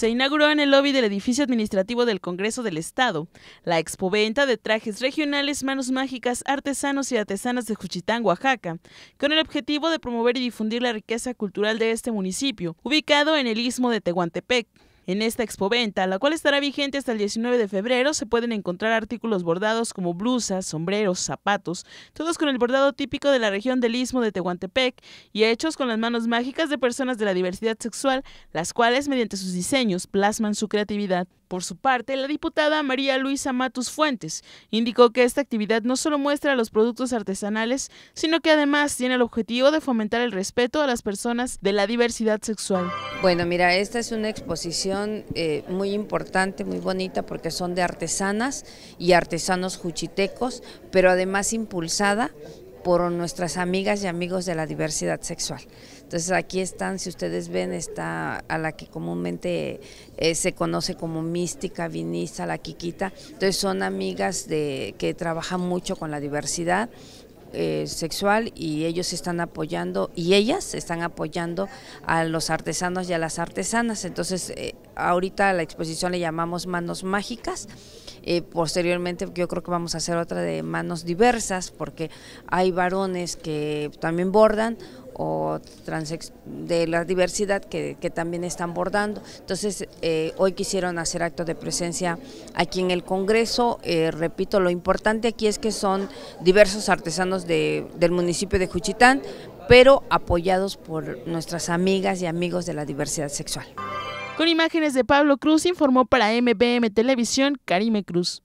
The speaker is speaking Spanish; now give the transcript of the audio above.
Se inauguró en el lobby del edificio administrativo del Congreso del Estado la expoventa de trajes regionales, manos mágicas, artesanos y artesanas de Juchitán, Oaxaca, con el objetivo de promover y difundir la riqueza cultural de este municipio, ubicado en el istmo de Tehuantepec. En esta expoventa, la cual estará vigente hasta el 19 de febrero, se pueden encontrar artículos bordados como blusas, sombreros, zapatos, todos con el bordado típico de la región del Istmo de Tehuantepec y hechos con las manos mágicas de personas de la diversidad sexual, las cuales mediante sus diseños plasman su creatividad. Por su parte, la diputada María Luisa Matus Fuentes indicó que esta actividad no solo muestra los productos artesanales, sino que además tiene el objetivo de fomentar el respeto a las personas de la diversidad sexual. Bueno, mira, esta es una exposición eh, muy importante, muy bonita, porque son de artesanas y artesanos juchitecos, pero además impulsada por nuestras amigas y amigos de la diversidad sexual. Entonces aquí están, si ustedes ven, está a la que comúnmente eh, se conoce como mística, vinista, la quiquita. Entonces son amigas de, que trabajan mucho con la diversidad eh, sexual y ellos están apoyando y ellas están apoyando a los artesanos y a las artesanas. Entonces, eh, ahorita a la exposición le llamamos Manos Mágicas. Eh, posteriormente yo creo que vamos a hacer otra de manos diversas porque hay varones que también bordan o de la diversidad que, también están abordando. Entonces, eh, hoy quisieron hacer acto de presencia aquí en el Congreso. Eh, repito, lo importante aquí es que son diversos artesanos del municipio de Juchitán, pero apoyados por nuestras amigas y amigos de la diversidad sexual. Con imágenes de Pablo Cruz informó para MBM Televisión Karime Cruz.